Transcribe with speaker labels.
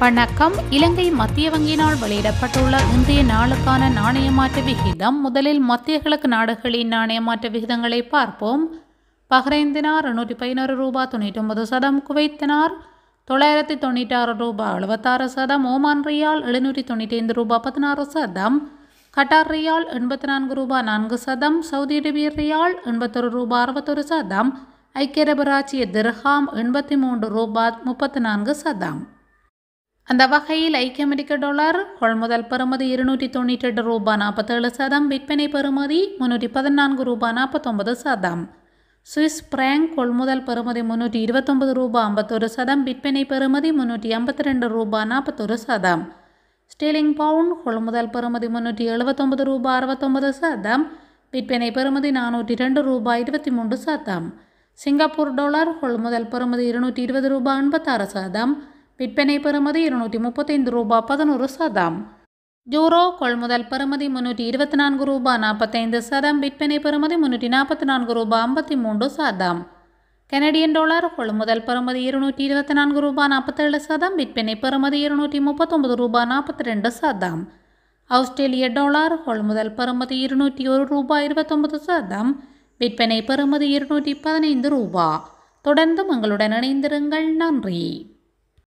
Speaker 1: வணக்கம் இலங்கை மத்திய வங்கியினால் வெளியிடப்பட்டுள்ள இந்திய நாளுக்கான நாணயமாற்ற விகிதம் முதலில் மத்திய கிழக்கு நாடுகளின் நாணயமாற்ற விகிதங்களை பார்ப்போம் பஹ்ரைந்தினார் நூற்றி பதினாறு ரூபா தொண்ணூற்றி ஒன்பது சதம் குவைத்தினார் தொள்ளாயிரத்தி தொண்ணூற்றி ஆறு ரூபா எழுபத்தாறு சதம் ஓமான் ரியால் எழுநூற்றி தொண்ணூற்றி ஐந்து ரூபா பதினாறு சதம் கட்டார் ரியால் எண்பத்தி நான்கு ரூபா நான்கு சதம் சவுதி அரேபிய ரியால் எண்பத்தொரு ரூபா அறுபத்தொரு சதம் ஐக்கிய அரபு ராஜ்ய திர்ஹாம் எண்பத்தி மூன்று ரூபா முப்பத்தி நான்கு சதம் அந்த வகையில் ஐக்கிய அமெரிக்க டாலர் கொள்முதல் பெறுமதி இருநூற்றி தொண்ணூற்றி எட்டு ரூபாய் நாற்பத்தேழு சதம் விற்பனை பெறுமதி முன்னூற்றி பதினான்கு ரூபாய் நாற்பத்தொன்பது சதம் சுவிஸ் பிராங்க் கொள்முதல் பெறுமதி முன்னூற்றி இருபத்தொம்பது ரூபாய் ஐம்பத்தொரு சதம் விற்பனை பெறுமதி முன்னூற்றி ஐம்பத்தி ரெண்டு ரூபாய் நாற்பத்தொரு சதம் ஸ்டீலிங் பவுண்ட் கொள்முதல் பெறுமதி முன்னூற்றி எழுபத்தொம்பது ரூபாய் அறுபத்தொம்பது சதம் விற்பனை பெறுமதி நானூற்றி ரெண்டு ரூபாய் இருபத்தி மூன்று சதம் சிங்கப்பூர் டாலர் கொள்முதல் பெறுமதி இருநூற்றி இருபது ரூபாய் ஐம்பத்தாறு சதம் விற்பனை பெறுமதி இருநூற்றி முப்பத்தைந்து ரூபா பதினோரு சதம் ஜூரோ கொள்முதல் பெறுமதி முன்னூற்றி இருபத்தி நான்கு ரூபா நாற்பத்தைந்து சதம் விற்பனை பெறுமதி முன்னூற்றி நாற்பத்தி நான்கு ரூபா ஐம்பத்தி மூன்று சதம் கனடியன் டாலர் கொள்முதல் பெறுமதி இருநூற்றி இருபத்தி நான்கு ரூபா நாற்பத்தேழு சதம் விற்பனை பெறுமதி இருநூற்றி முப்பத்தொம்பது ரூபா நாற்பத்தி ரெண்டு சதம் ஆஸ்திரேலிய டாலர் கொள்முதல் பெறுமதி இருநூற்றி ஒரு ரூபா இருபத்தொம்பது சதம் விற்பனை பெறுமதி இருநூற்றி பதினைந்து ரூபா தொடர்ந்து எங்களுடன் இணைந்திருங்கள் நன்றி